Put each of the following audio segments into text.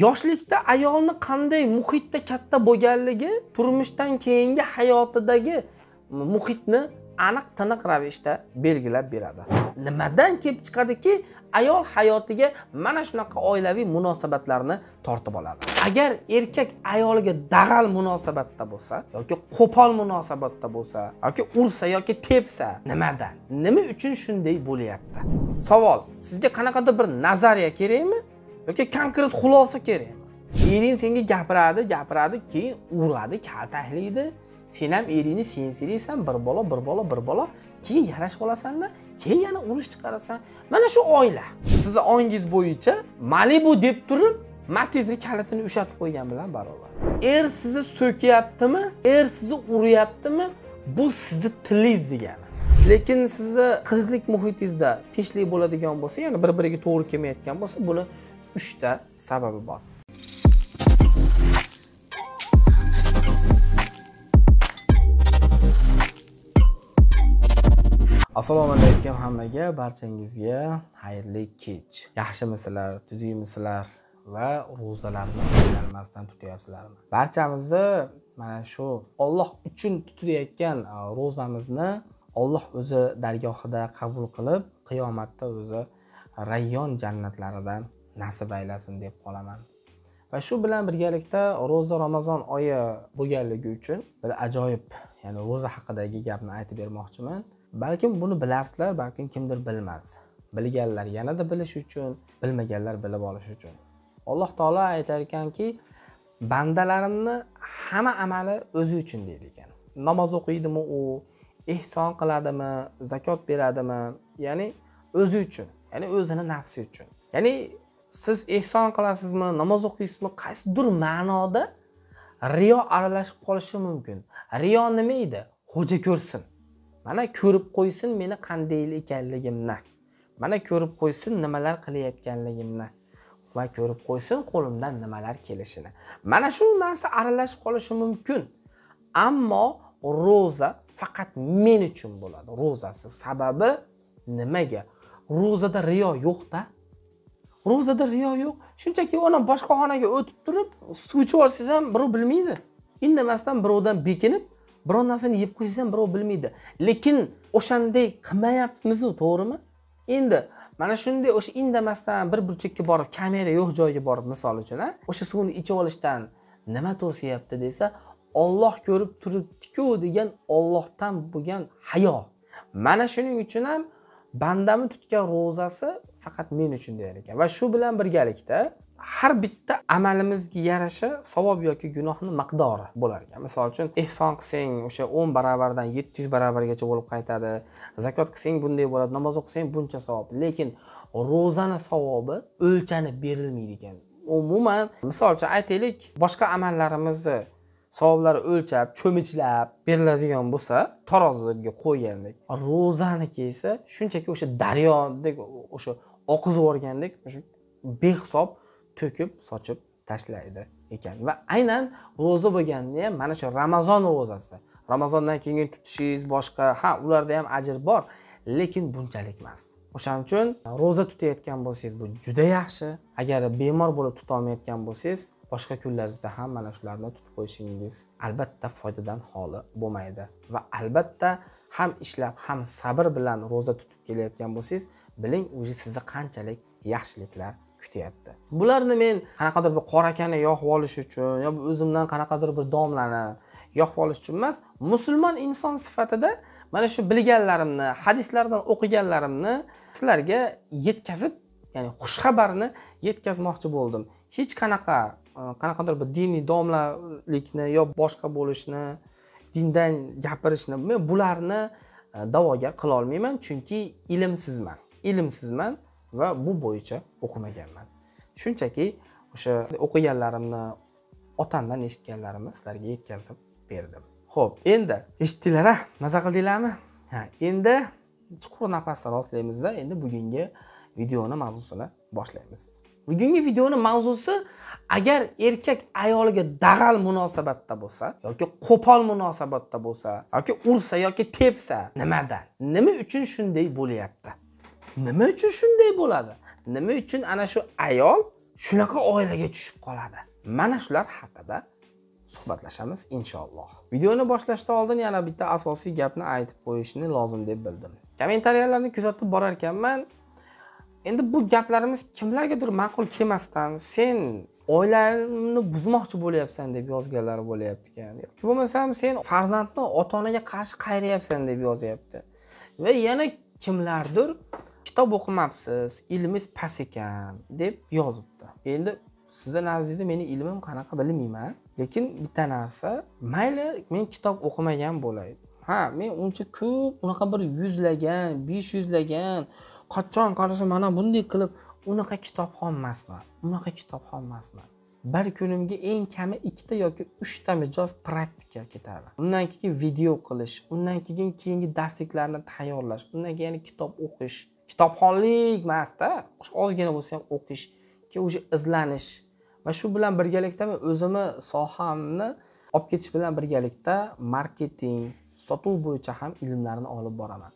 yoshlikda ayolni qanday muhitda katta bo'lganligi turmushdan keyingi hayotidagi muhitni aniq tiniq ravishda belgilab beradi nimadan kelib chiqadiki ayol hayotiga mana shunaqa oilaviy munosabatlarni tortib oladi agar erkak ayoliga dag'al munosabatda bo'lsa yoki qo'pol munosabatda bo'lsa yoki ursa yoki tepsa nimadan nima uchun shunday bo'lyapti savol sizga qanaqadir bir nazariya kerakmi yoki konkret xulosa kerak ering senga gapiradi gapiradi keyin uradi kaltaklaydi sen ham eringni sensiraysan bir bola bir bola bir bola keyin yarashib olasanda keyin yana urush chiqarasan mana shu oila sizni ongingiz bo'yicha malibu deb turib matizni kalitini ushatib qo'ygan bilan barobar er sizni so'kyaptimi er sizni uryaptimi bu sizni tilingiz degani lekin sizni qizlik muhitingizda tinchlik bo'ladigan bo'lsa ya'ni bir biriga to'g'ri kelmayotgan bo'lsa buni uchta sababi bor assalomu alaykum hammaga barchangizga xayrli kech yaxshimisizlar tuzukmisizlar va ro'zalarni qiynalmasdan tutyapsizlarmi barchamizni mana shu olloh uchun tutayotgan ro'zamizni olloh o'zi dargohida qabul qilib qiyomatda o'zi rayyon jannatlaridan nasib aylasin deb qolaman va shu bilan birgalikda ro'za ramazon oyi bo'lganligi uchun bir ajoyib ya'ni ro'za haqidagi gapni aytib bermoqchiman balkim buni bilarsizlar balkim kimdir bilmas bilganlar yanada bilish uchun bilmaganlar bilib olish uchun alloh taolo aytar ekanki bandalarimni hamma amali o'zi uchun deydi ekan namoz o'qiydimi u ehson qiladimi zakot beradimi ya'ni o'zi uchun ya'ni o'zini nafsi uchun ya'ni siz ehson qilasizmi namoz o'qiysizmi qaysidir ma'noda riyo aralashib qolishi mumkin riyo nima edi xo'ja ko'rsin mana ko'rib qo'ysin meni qanday ekanligimni mana ko'rib qo'ysin nimalar qilayotganligimni va ko'rib qo'ysin qo'limdan nimalar kelishini mana shu narsa aralashib qolishi mumkin ammo ro'za faqat men uchun bo'ladi ro'zasi sababi nimaga ro'zada riyo yo'qda ro'zada riyo yo'q shunchaki ona boshqa xonaga o'tib turib suv ichib yuborsangiz ham birov bilmaydi indamasdan birovdan bekinib biror narsani yeb qo'ysangiz ham birov bilmaydi lekin o'shanday qilmayapmizu to'g'rimi endi mana shunday o'sha indamasdan bir burchakka borib kamera yo'q joyga borib misol uchun a o'sha suvni ichib olishdan nima to'siyapti desa olloh ko'rib turibdiku degan ollohdan bo'lgan hayo mana shuning uchun ham bandani tutgan ro'zasi faqat men uchun degan ekan va shu bilan birgalikda har bitta amalimizga yarasha savob yoki gunohni miqdori bo'lar ekan misol uchun ehson qilsang o'sha o'n barobardan yetti yuz barobargacha bo'lib qaytadi zakot qilsang bunday bo'ladi namoz o'qisang buncha savob lekin ro'zani savobi o'lchanib berilmaydi ekan umuman misol uchun aytaylik boshqa amallarimizni savoblari o'lchab cho'michlab beriladigan bo'lsa taroziga qo'ygandek ro'zaniki esa shunchaki o'sha daryodek o'sha oqizib yuborgandek shu behisob to'kib sochib tashlaydi ekan va aynan ro'za bo'lganda ham mana shu ramazon ro'zasi ramazondan keyin tutishingiz boshqa ha ularda ham ajr bor lekin bunchalik emas o'shaning uchun ro'za tutayotgan bo'lsangiz bu juda yaxshi agar bemor bo'lib tutolmayotgan bo'lsangiz boshqa kunlaringizda ham mana shularni tutib qo'yishingiz albatta foydadan xoli bo'lmaydi va albatta ham ishlab ham sabr bilan ro'za tutib kelayotgan bo'lsangiz biling уже sizni qanchalik yaxshiliklar kutyapti bularni men qanaqadir bir qora akani yoqib olish uchun yo o'zimdan qanaqadir bir domlani yoqib olish uchun emas musulmon inson sifatida mana shu bilganlarimni hadislardan o'qiganlarimni sizlarga yetkazib ya'ni xushxabarni yetkazmoqchi bo'ldim hech qanaqa e, qanaqadir bir diniy domlalikni yo boshqa bo'lishni dindan gapirishni men bularni e, da'vogar qilolmayman chunki ilmsizman ilmsizman va bu bo'yicha o'qimaganman shunchaki o'sha o'qiganlarimni otamdan eshitganlarimni sizlarga yetkazib berdim ho'p endi eshitdinglar a maza qildinglarmi ha endi chuqur nafasni rostlaymizda endi bugungi videoni mavzusini boshlaymiz bugungi videoni mavzusi agar erkak ayoliga dag'al munosabatda bo'lsa yoki qo'pol munosabatda bo'lsa yoki ursa yoki tepsa nimadan nima uchun shunday bo'lyapti nima uchun shunday bo'ladi nima uchun ana shu ayol shunaqa oilaga tushib qoladi mana shular haqida suhbatlashamiz inshaalloh videoni boshlashdan oldin yana bitta asosiy gapni aytib qo'yishni lozim deb bildim kommentariyalarni kuzatib borar ekanman endi bu gaplarimiz kimlargadir ma'qul kelmasdan sen oilamni buzmoqchi bo'lyapsan deb yozganlar bo'lyaptikan yoki bo'lmasam sen farzandni ota onaga qarshi qayryapsan deb yozyapti va yana kimlardir kitob o'qimabsiz ilmingiz past ekan deb yozibdi endi sizni nazdingizda meni ilmim qanaqa bilmayman lekin bitta narsa mayli men kitob o'qimagan bo'lay ha men uncha ko'p unaqa bir yuzlagan besh yuzlagan qachon qarasa mana bunday qilib unaqa kitobxon emasman unaqa kitobxon emasman bir kunimga eng kami ikkita yoki uchta mijoz praktika ketadi undan keyin video qilish undan keyin keyingi darsliklarni tayyorlash undan keyin kitob o'qish kitobxonlik emasda ozgina bo'lsa ham o'qish keyin уже izlanish va shu bilan birgalikda men o'zimni sohamni olib ketish bilan birgalikda marketing sotuv bo'yicha ham ilmlarni olib boraman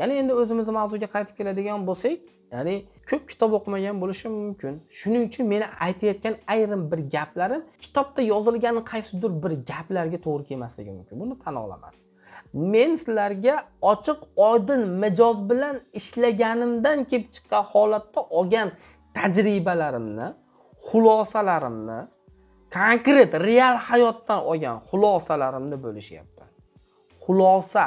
ya'ni endi o'zimizni mavzuga qaytib keladigan bo'lsak ya'ni ko'p kitob o'qimagan bo'lishim mumkin shuning uchun meni aytayotgan ayrim bir gaplarim kitobda yozilgan qaysidir bir gaplarga to'g'ri kelmasligi mumkin buni tan olaman men sizlarga ochiq oydin mijoz bilan ishlaganimdan kelib chiqqan holatda olgan tajribalarimni xulosalarimni konkret real hayotdan olgan xulosalarimni bo'lishyapman xulosa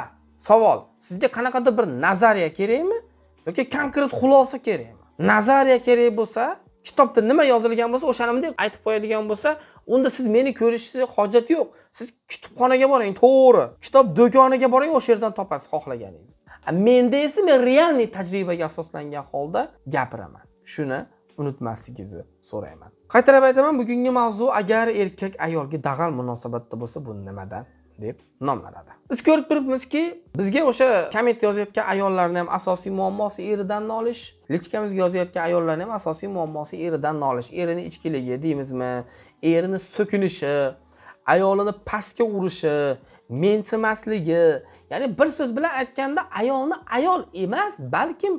savol sizga qanaqadir bir nazariya kerakmi yoki konkret xulosa kerakmi nazariya kerak bo'lsa kitobda nima yozilgan bo'lsa o'shani deb aytib qo'yadigan bo'lsa unda siz meni ko'rishingiz hojat yo'q siz kutubxonaga boring to'g'ri kitob do'koniga boring o'sha yerdan topasiz xohlaganingizni menda esa men realniy tajribaga asoslangan holda gapiraman shuni unutmasligingizni so'rayman qaytarib aytaman bugungi mavzu agar erkak ayolga dag'al munosabatda bo'lsa bu nimadan deb nomlanadi biz ko'rib turibmizki bizga o'sha komment yozayotgan ayollarni ham asosiy muammosi eridan nolish lichkamizga yozayotgan ayollarni ham asosiy muammosi eridan nolish erini ichkiligi deymizmi erini so'kinishi ayolini pastga urishi mensimasligi ya'ni bir so'z bilan aytganda ayolni ayol emas balkim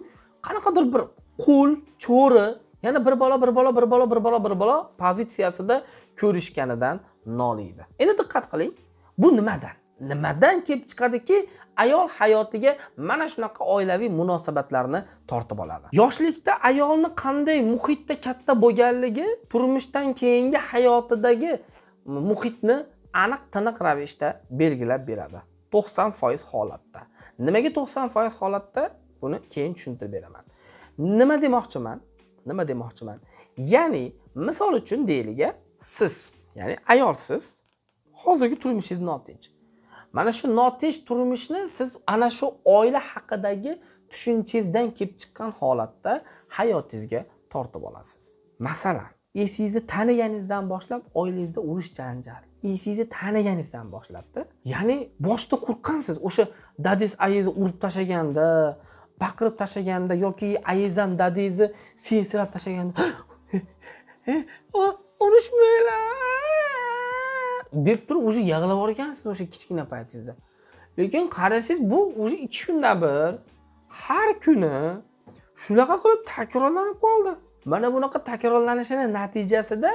qanaqadir bir qul cho'ri yana bir bola bir bola bir bola bir bola bir bola pozitsiyasida ko'rishganidan noliydi endi diqqat qiling bu nimadan nimadan kelib chiqadiki ayol hayotiga mana shunaqa oilaviy munosabatlarni tortib oladi yoshlikda ayolni qanday muhitda katta bo'lganligi turmushdan keyingi hayotidagi muhitni aniq tiniq ravishda belgilab beradi to'qson foiz holatda nimaga to'qson foiz holatda buni keyin tushuntirib beraman nima demoqchiman nima demoqchiman ya'ni misol uchun deylik siz ya'ni ayolsiz hozirgi turmushingiz notinch mana shu notinch turmushni siz ana shu oila haqidagi tushunchangizdan kelib chiqqan holatda hayotingizga tortib olasiz masalan esingizni taniganingizdan boshlab oilangizda urush janjal esingizni taniganingizdan boshlabda ya'ni boshida qo'rqqansiz o'sha dadangiz ayangizni urib tashlaganda baqirib tashlaganda yoki ayangizdan dadangizni sensirab tashlaganda urishmanglar deb turib уже yig'lab yuborgansiz o'sha kichkina paytingizda lekin qarasangiz bu уже ikki kunda bir har kuni shunaqa qilib takrorlanib qoldi mana bunaqa takrorlanishini natijasida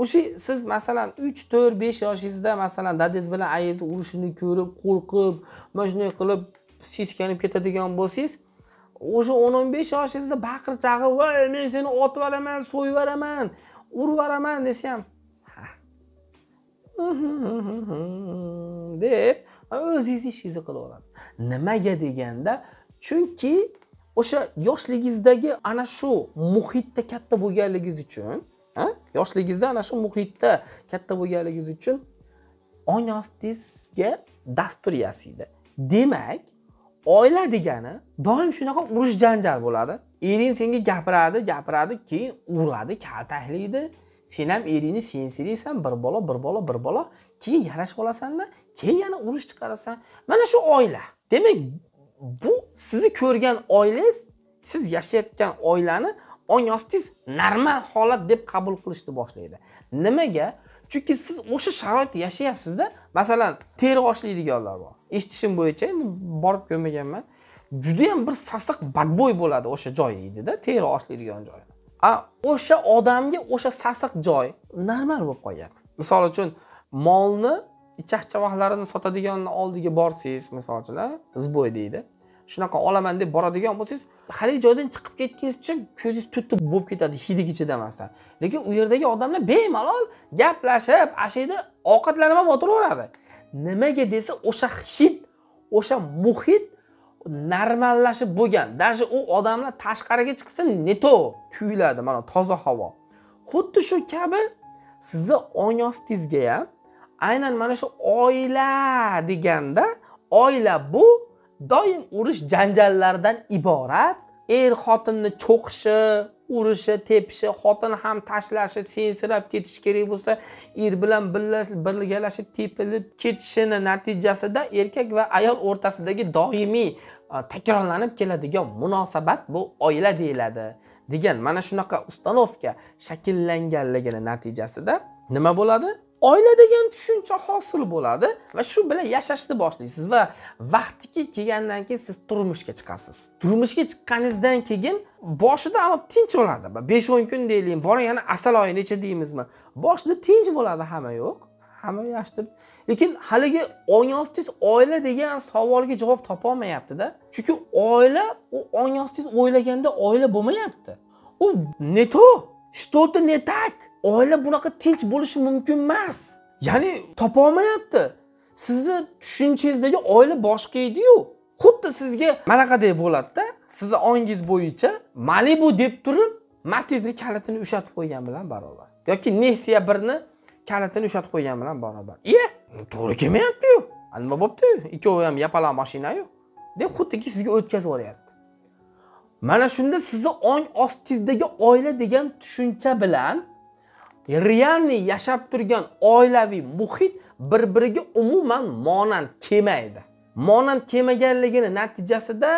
o'sha siz masalan uch to'rt besh yoshingizda masalan dadangiz bilan ayangizni urishini ko'rib qo'rqib mana shunday qilib seskanib ketadigan bo'lsangiz o'sha o'n o'n besh yoshingizda baqir chaqir voy men seni otib yuboraman so'yib yuboraman urib yuboraman desa ham deb o'zingiz ishingizni qilib olasiz nimaga deganda chunki o'sha yoshligingizdagi ana shu muhitda katta bo'lganligingiz uchun yoshligingizda ana shu muhitda katta bo'lganligingiz uchun ong ostingizga dastur yasaydi demak oila degani doim shunaqa urush janjal bo'ladi ering senga gapiradi gapiradi keyin uradi kaltaklaydi sen ham eringni sensiraysan bir bola bir bola bir bola keyin yarashib olasanda keyin yana urush chiqarasan mana shu oila demak bu sizni ko'rgan oilangiz siz yashayotgan oilani ong ostingiz normal holat deb qabul qilishni boshlaydi nimaga chunki siz o'sha sharoitda yashayapsizda masalan teri oshlaydiganlar bor eshitishim bo'yicha endi borib ko'rmaganman judayam bir sassiq badbo'y bo'ladi o'sha joy yeydida teri oshlaydigan joyda o'sha odamga o'sha sasiq joy normal bo'lib qolgan misol uchun molni ichak chavoqlarini sotadiganni oldiga borsangiz misol uchun сбой deydi shunaqa olaman deb boradigan bo'lsangiz haligi joydan chiqib ketgunizcha ko'zingiz tutib bo'lib ketadi hidig chidamasdan lekin u yerdagi odamlar bemalol gaplashib ana shu yerda ovqatlanib ham o'tiraveradi nimaga desa o'sha hid o'sha muhit normallashib bo'lgan даже u odamlar tashqariga chiqsa neto tuyuladi mana toza havo xuddi shu kabi sizni ong ostingizga ham aynan mana shu oila deganda oila bu doim urush janjallardan iborat er xotinni cho'qishi urishi tepishi xotin ham tashlashi sensirab ketishi kerak bo'lsa er bilan birgalashib tepilib ketishini natijasida erkak va ayol o'rtasidagi doimiy takrorlanib keladigan munosabat bu oila deyiladi degan mana shunaqa ustanovka shakllanganligini natijasida nima bo'ladi oila degan tushuncha hosil bo'ladi va shu bilan yashashni boshlaysiz va vaqtiki kelgandan keyin siz turmushga chiqasiz turmushga chiqqaningizdan keyin boshida ham tinch bo'ladi besh o'n kun deylik boring yana asal oyini ichi deymizmi boshida tinch bo'ladi hamma yo'q hamma yaxshi deb lekin haligi ong ostiz oila degan savolga javob topolmayaptida chunki oila u ong ostiz o'ylaganda oila bo'lmayapti u не то что то не так oila bunaqa tinch bo'lishi mumkin emas ya'ni topolmayapti sizni tushunchangizdagi oila boshqa ediyu xuddi sizga manaqaday bo'ladida sizni ongingiz bo'yicha malibu deb turib matizni kalitini ushatib qo'ygan bilan barobar yoki nesiya birni kalitini ushatib qo'ygan bilan barobar e to'g'ri kelmayaptiyu nima bo'libdi ikkovi ham yapaloq mashinayu deb xuddiki sizga o'tkazib yuboryapti mana shunda sizni ong ostingizdagi oila degan tushuncha bilan realniy yashab turgan oilaviy muhit bir biriga umuman monand kelmaydi monand kelmaganligini natijasida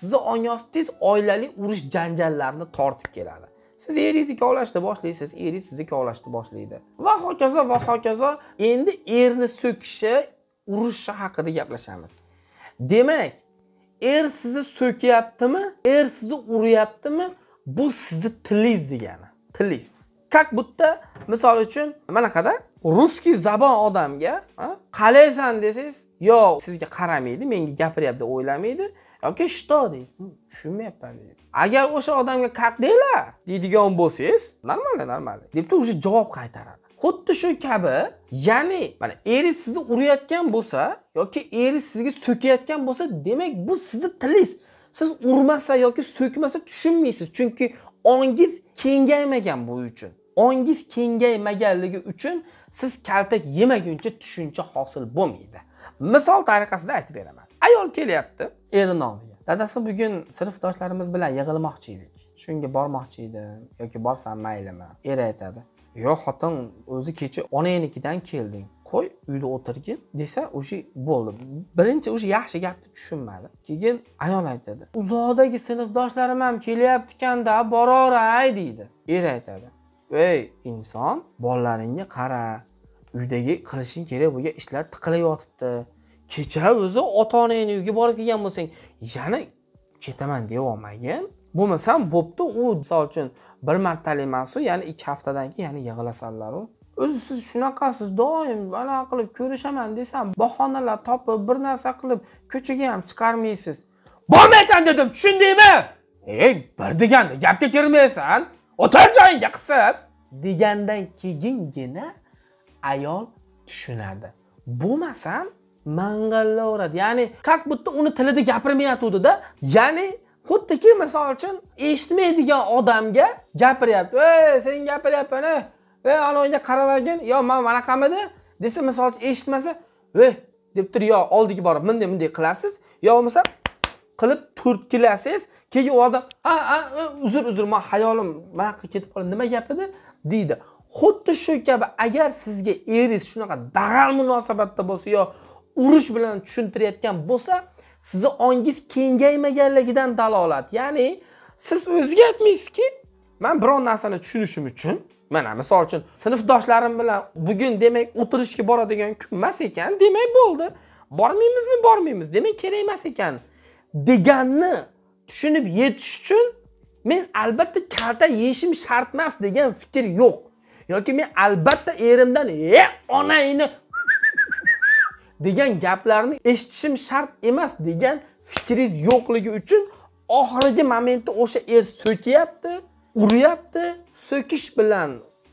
sizni ongoz tez oilali urush janjallarini tortib keladi siz eringizni kovlashni boshlaysiz eringiz sizni kovlashni boshlaydi va hokazo va hokazo endi erni so'kishi urushi haqida gaplashamiz demak er sizni so'kyaptimi er sizni uryaptimi bu sizni tilingiz degani tilingiz как butta misol uchun manaqada ruskiy zabon odamga qalaysan desangiz yo sizga qaramaydi menga gapiryapti deb o'ylamaydi yoki что deydi hmm, tushunmayapman deydi agar o'sha odamga как deylar deydigan bo'lsangiz нормально нормально debdi уже javob qaytaradi xuddi shu kabi ya'ni mana eri sizni urayotgan bo'lsa yoki eri sizga so'kayotgan bo'lsa demak bu sizni tilingiz siz urmasa yoki so'kmasa tushunmaysiz chunki ongiz kengaymagan bu uchun ongiz kengaymaganligi uchun siz kaltak yemaguncha tushuncha hosil bo'lmaydi misol tariqasida aytib beraman ayol kelyapti erini oldiga dadasi bugun sinfdoshlarimiz bilan yig'ilmoqchi edik shunga bormoqchi edim yoki borsam maylimi eri aytadi yo'q xotin o'zi kecha onangnikidan kelding qo'y uyda o'tirgin desa o'sha bo'ldi birinchi o'sha yaxshi gapni tushunmadi keyin ayol aytadi uzoqdagi sinfdoshlarim ham kelyaptikanda boraveray deydi er aytadi ey inson bolalaringga qara uydagi qilishing kerak bo'lgan ishlar tiqilib yotibdi kecha o'zi ota onangni uyiga borib kelgan bo'lsang yana ketaman deb bo'lmasam bo'pti u misol uchun bir martalik emasu ya'ni ikki haftadan keyin yana yig'lasanlaru o'zi siz shunaqasiz doim anaqa qilib ko'rishaman desam bahonalar topib bir narsa qilib ko'chaga ham chiqarmaysiz bormaysan dedim tushundingmi ey bir deganda gapga kirmaysan o'tarjon joyingga qisib degandan keyingina ayol tushunadi bo'lmasam mang'illayveradi ya'ni как будто uni tilida gapirmayotgandida ya'ni xuddiki misol uchun eshitmaydigan odamga gapiryapti ey sen gapiryapmini eh? ey anaviga qaramagin yo man manaqamidi desa misol uchun eshitmasa ey deb turib yo oldiga borib bunday bunday qilasiz yo bo'lmasa qilib turtkilasangiz keyin u odam a a uzr uzr man hayolim man yoqqa ketib qoldi nima gap edi deydi xuddi shu kabi agar sizga eringiz shunaqa dag'al munosabatda bo'lsa yo urush bilan tushuntirayotgan bo'lsa sizni ongingiz kengaymaganligidan dalolat ya'ni siz o'ziga aytmaysizki man biror narsani tushunishim uchun mana misol uchun sinfdoshlarim bilan bugun demak o'tirishga boradigan kun emas ekan demak bo'ldi bormaymizmi bormaymiz demak kerak emas ekan deganni tushunib yetish uchun men albatta kalta yeyishim shart emas degan fikr yo'q yoki men albatta erimdan e onangni degan gaplarni eshitishim shart emas degan fikringiz yo'qligi uchun oxirgi momentda o'sha er so'kyapti uryapti so'kish bilan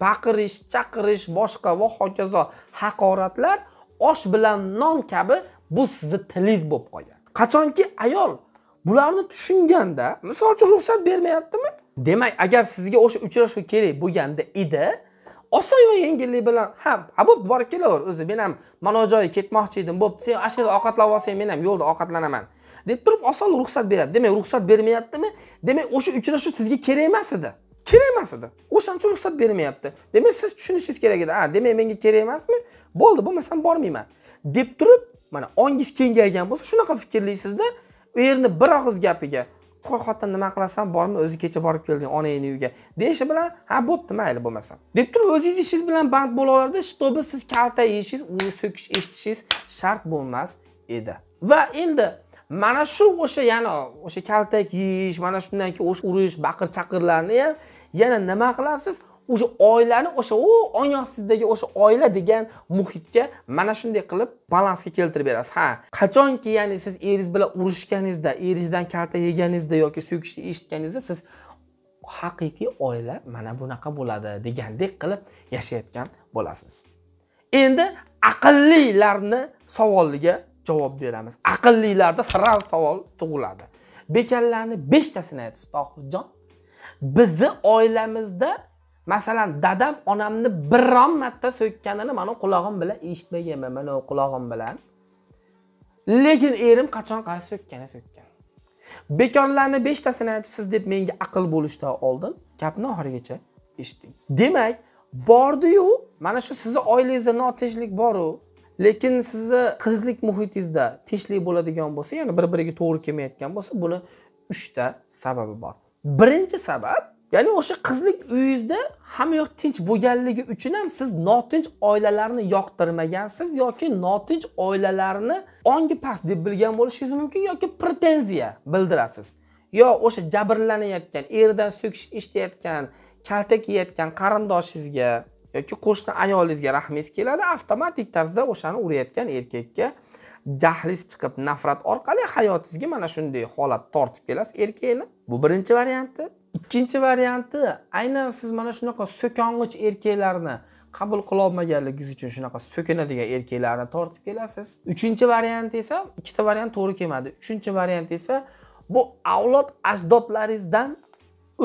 baqirish chaqirish boshqa va hokazo haqoratlar osh bilan non kabi bu sizni tilingiz bo'lib qolgan qachonki ayol bularni tushunganda misol uchun ruxsat bermayaptimi demak agar sizga o'sha uchrashuv kerak bo'lganda edi oson va yengillik bilan ha ha bo'pti borib kelaver o'zi men ham mana joyga ketmoqchi edim bo'pti sen ana shu yerda ovqatlab olsang men ham yo'lda ovqatlanaman deb turib oson ruxsat beradi demak ruxsat bermayaptimi demak o'sha uchrashuv sizga kerak emas edi kerak emas edi o'shaning uchun ruxsat bermayapti demak siz tushunishingiz kerak edi a demak menga kerak emasmi bo'ldi bo'lmasam bormayman deb turib mana ongiz kengaygan bo'lsa shunaqa fikrlaysizda u yerni bir og'iz gapiga qo'y xotin nima qilasan bormi o'zi kecha borib kelding onangni uyiga deyishi bilan ha bo'pti mayli bo'lmasa deb turib o'zingiz ishingiz bilan band bo'la oladi чтобы siz yeyishingiz uni so'kish eshitishingiz shart bo'lmas edi va endi mana shu o'sha yana o'sha kaltak yeyish mana shundan keyin o'sha urish baqir chaqirlarni ham yana nima qilasiz o'sha oilani o'sha u oyoq sizdagi o'sha oila degan muhitga mana shunday qilib balansga keltirib berasiz ha qachonki ya'ni siz eringiz bilan urushganingizda eringizdan kalta yeganingizda yoki so'kishni eshitganingizda siz haqiqiy oila mana bunaqa bo'ladi degandek qilib yashayotgan bo'lasiz endi aqllilarni savoliga javob beramiz aqllilarda sira savol tug'iladi bekallarni beshtasini aytdi tohirjon bizni oilamizda masalan dadam onamni biron marta so'kkanini mana qulog'im bilan eshitmaganman mana qulog'im bilan lekin erim qachon qarasa so'kkani so'kkan bekorlarni beshtasini aytibsiz deb menga aql bo'lishidan oldin gapni oxirigacha eshiting demak bordiyu mana shu sizni oilangizda notinchlik boru lekin sizni qizlik muhitingizda tinchlik bo'ladigan bo'lsa ya'ni bir biriga to'g'ri kelmayotgan bo'lsa buni uchta sababi bor birinchi sabab ya'ni o'sha qizlik uyingizda hamma yoq tinch bo'lganligi uchun ham siz notinch oilalarni yoqtirmagansiz yoki notinch oilalarni ongi past deb bilgan bo'lishingiz mumkin yoki pretenziya bildirasiz yo o'sha jabrlanayotgan eridan so'kish eshitayotgan kaltak kiyayotgan qarindoshingizga yoki qo'shni ayolingizga rahmingiz keladi avtomatik tarzda o'shani urayotgan erkakka jahlingiz chiqib nafrat orqali hayotingizga mana shunday holat tortib kelasiz erkakni bu birinchi varianti ikkinchi varianti aynan siz mana shunaqa so'kong'ich erkaklarni qabul qilolmaganligingiz uchun shunaqa so'kinadigan erkaklarni tortib kelasiz uchinchi variant esa ikkita variant to'g'ri kelmadi uchinchi variant esa bu avlod ajdodlaringizdan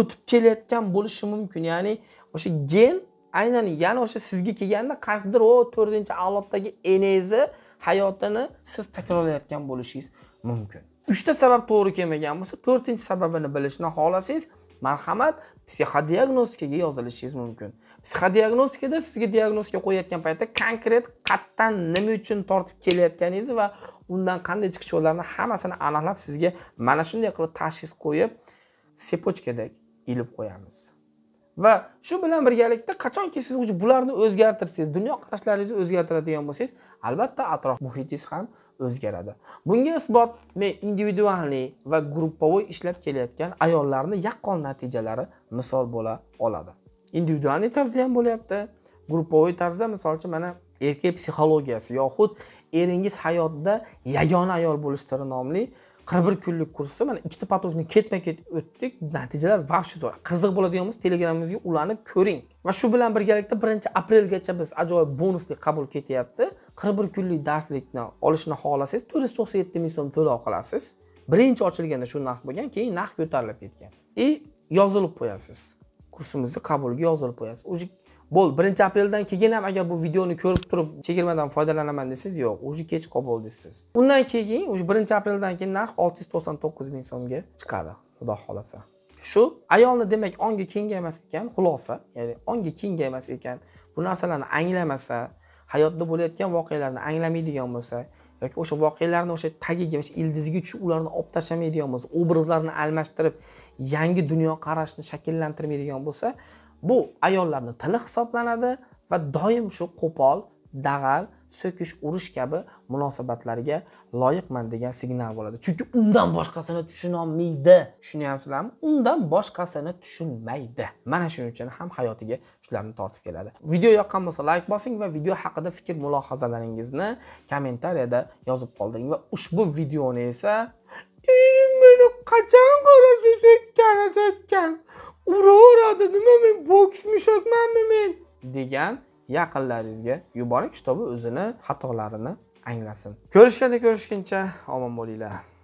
o'tib kelayotgan bo'lishi mumkin ya'ni o'sha gen aynan yana o'sha sizga kelganda qaysidir o to'rtinchi avloddagi enangizni hayotini siz takrorlayotgan bo'lishingiz mumkin uchta sabab to'g'ri kelmagan bo'lsa to'rtinchi sababini bilishni xohlasangiz marhamat psixodiagnostikaga yozilishingiz mumkin psixodiagnostikada sizga diagnostika qo'yayotgan paytda konkret qayerdan nima uchun tortib kelayotganingizni va undan qanday chiqish yo'llarini hammasini aniqlab sizga mana shunday qilib tashxis qo'yib sepochkadek ilib qo'yamiz va shu bilan birgalikda qachonki siz bularni o'zgartirsangiz dunyoqarashlaringizni o'zgartiradigan bo'lsangiz albatta atrof muhitingiz ham o'zgaradi bunga isbot men individualniy va gruppovoy ishlab kelayotgan ayollarni yaqqol natijalari misol bo'la oladi individualniy tarzda ham bo'lyapti gruppovoy tarzda misol uchun mana erkak psixologiyasi yoxud eringiz hayotda yagona ayol siri nomli qirq bir kunlik kursda mana ikkita потокni ketma ket o'tdik natijalar вообще zo'r qiziq bo'ladigan bo'lsa telegramimizga ulanib ko'ring va shu bilan birgalikda birinchi aprelgacha biz ajoyib bonusli qabul ketyapti qirq bir kunlik darslikni olishni xohlasangiz to'rt yuz to'qson yetti ming so'm to'lov qilasiz birinchi ochilganda shu narx bo'lgan keyin narx ko'tarilib ketgan и yozilib qo'yasiz kursimizni qabuliga yozilib qo'yasiz уже bo'ldi birinchi apreldan keyin ham agar bu videoni ko'rib turib chegirmadan foydalanaman desangiz yo'q уже kech qolib bo'ldi siz undan keyin уже birinchi apreldan keyin narx olti yuz to'qson to'qqiz ming so'mga chiqadi xudo xohlasa shu ayolni demak ongi kengaymas ekan xulosa ya'ni ongi kengaymas ekan bu narsalarni anglamasa hayotda bo'layotgan voqealarni anglamaydigan bo'lsa yoki o'sha voqealarni o'sha tagiga o'sha ildiziga tushib ularni olib tashlamaydigan bo'lsa obrazlarni almashtirib yangi dunyoqarashni shakllantirmaydigan bo'lsa bu ayollarni tili hisoblanadi va doim shu qo'pol dag'al so'kish urish kabi munosabatlarga loyiqman degan signal bo'ladi chunki undan boshqasini tushunolmaydi tushunyapsizlarmi undan boshqasini tushunmaydi mana shuning uchun ham hayotiga shularni tortib keladi video yoqqan bo'lsa layk bosing va video haqida fikr mulohazalaringizni kommentariyada yozib qoldiring va ushbu videoni esa meni qachon ko'rasiz sekkan ura uraveradi nima men boks mushakmanmi men degan yaqinlaringizga yuboring kitabı o'zini xatolarini anglasin ko'rishganda ko'rishguncha omon bo'linglar